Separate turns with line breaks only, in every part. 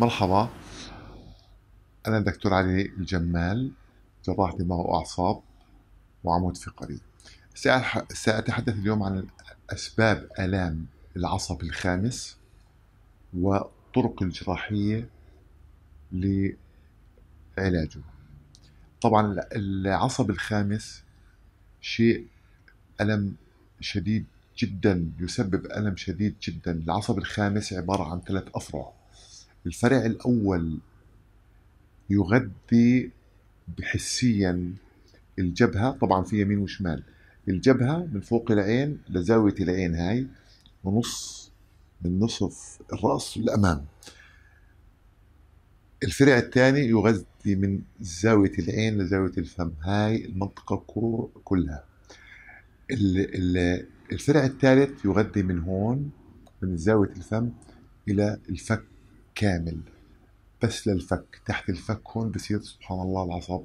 مرحبا أنا الدكتور علي الجمال جراح دماغ وأعصاب وعمود فقري سأتحدث اليوم عن أسباب آلام العصب الخامس وطرق الجراحية لعلاجه طبعا العصب الخامس شيء ألم شديد جدا يسبب ألم شديد جدا العصب الخامس عبارة عن ثلاث أفرع الفرع الأول يغذي بحسيا الجبهة طبعا في يمين وشمال الجبهة من فوق العين لزاوية العين هاي ونص من نصف الرأس للأمام الفرع الثاني يغذي من زاوية العين لزاوية الفم هاي المنطقة كلها الفرع الثالث يغذي من هون من زاوية الفم إلى الفك كامل بس للفك تحت الفك هون بصير سبحان الله العصب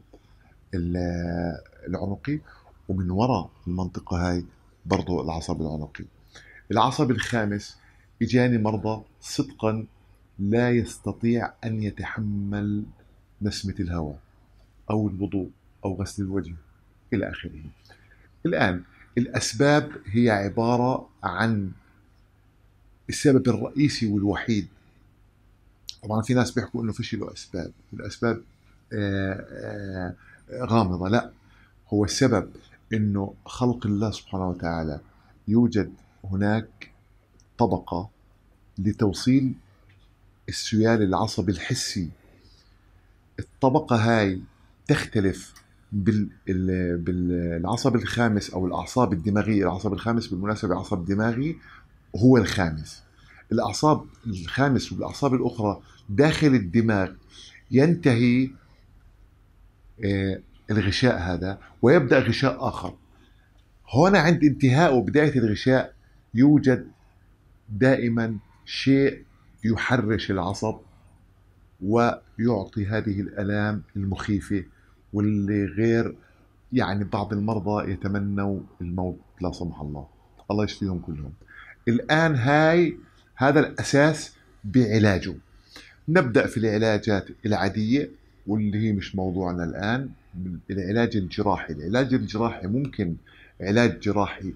العنقي ومن وراء المنطقة هاي برضو العصب العنقي العصب الخامس إجاني مرضى صدقا لا يستطيع أن يتحمل نسمة الهواء أو الوضوء أو غسل الوجه إلى آخره الآن الأسباب هي عبارة عن السبب الرئيسي والوحيد طبعا في ناس بيحكوا انه فشلوا اسباب الاسباب آه، آه، غامضه لا هو السبب انه خلق الله سبحانه وتعالى يوجد هناك طبقه لتوصيل السيال العصبي الحسي الطبقه هاي تختلف بالعصب الخامس او الاعصاب الدماغيه العصب الخامس بالمناسبه عصب دماغي هو الخامس الاعصاب الخامس والاعصاب الاخرى داخل الدماغ ينتهي آه، الغشاء هذا ويبدأ غشاء آخر هنا عند انتهاء وبداية الغشاء يوجد دائما شيء يحرش العصب ويعطي هذه الآلام المخيفة واللي غير يعني بعض المرضى يتمنوا الموت لا سمح الله الله يشفيهم كلهم الآن هاي هذا الأساس بعلاجه نبدأ في العلاجات العادية واللي هي مش موضوعنا الآن العلاج الجراحي العلاج الجراحي ممكن علاج جراحي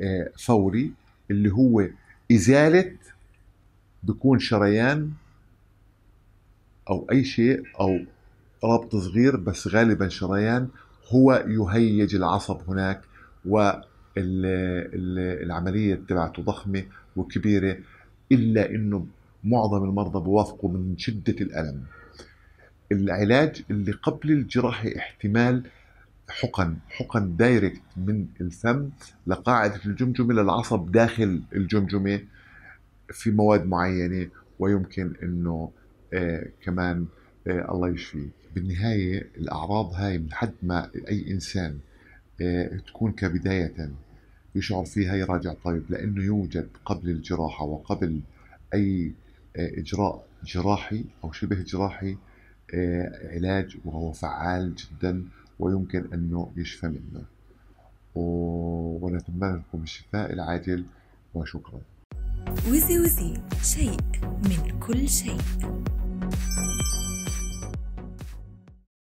آه، فوري اللي هو إزالة بكون شريان أو أي شيء أو ربط صغير بس غالبا شريان هو يهيج العصب هناك والعملية تبعته ضخمة وكبيرة إلا أنه معظم المرضى بوافقوا من شدة الألم العلاج اللي قبل الجراحة احتمال حقن حقن دايركت من الفم لقاعدة الجمجمة للعصب داخل الجمجمة في مواد معينة ويمكن أنه آه كمان آه الله يشفي بالنهاية الأعراض هاي من حد ما أي إنسان آه تكون كبداية يشعر فيها يراجع طيب لأنه يوجد قبل الجراحة وقبل أي اجراء جراحي او شبه جراحي آه، علاج وهو فعال جدا ويمكن انه يشفى منه ونتمنى لكم الشفاء العاجل وشكرا وزي وزي شيء من كل شيء